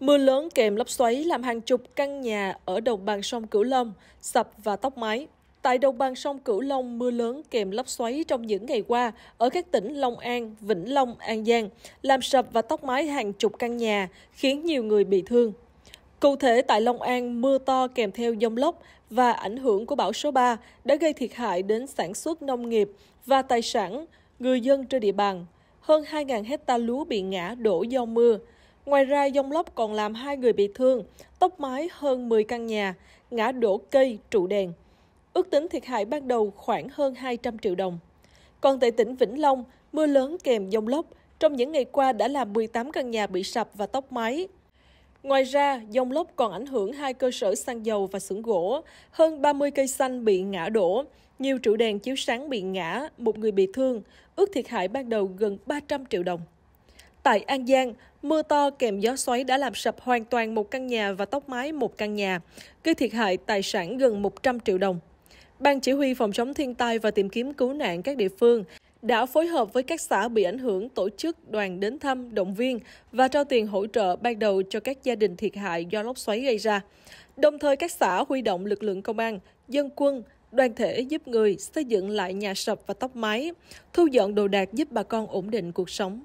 Mưa lớn kèm lốc xoáy làm hàng chục căn nhà ở đồng bằng sông Cửu Long sập và tốc mái. Tại đồng bằng sông Cửu Long, mưa lớn kèm lốc xoáy trong những ngày qua ở các tỉnh Long An, Vĩnh Long, An Giang làm sập và tốc mái hàng chục căn nhà, khiến nhiều người bị thương. Cụ thể tại Long An, mưa to kèm theo dông lốc và ảnh hưởng của bão số 3 đã gây thiệt hại đến sản xuất nông nghiệp và tài sản người dân trên địa bàn. Hơn 2.000 hecta lúa bị ngã đổ do mưa, Ngoài ra, dông lốc còn làm hai người bị thương, tốc mái hơn 10 căn nhà, ngã đổ cây, trụ đèn. Ước tính thiệt hại ban đầu khoảng hơn 200 triệu đồng. Còn tại tỉnh Vĩnh Long, mưa lớn kèm dông lốc trong những ngày qua đã làm 18 căn nhà bị sập và tốc mái. Ngoài ra, dông lốc còn ảnh hưởng hai cơ sở xăng dầu và xưởng gỗ, hơn 30 cây xanh bị ngã đổ, nhiều trụ đèn chiếu sáng bị ngã, một người bị thương, ước thiệt hại ban đầu gần 300 triệu đồng. Tại An Giang, mưa to kèm gió xoáy đã làm sập hoàn toàn một căn nhà và tốc mái một căn nhà, gây thiệt hại tài sản gần 100 triệu đồng. Ban chỉ huy phòng chống thiên tai và tìm kiếm cứu nạn các địa phương đã phối hợp với các xã bị ảnh hưởng tổ chức đoàn đến thăm, động viên và trao tiền hỗ trợ ban đầu cho các gia đình thiệt hại do lốc xoáy gây ra. Đồng thời các xã huy động lực lượng công an, dân quân, đoàn thể giúp người xây dựng lại nhà sập và tóc mái, thu dọn đồ đạc giúp bà con ổn định cuộc sống.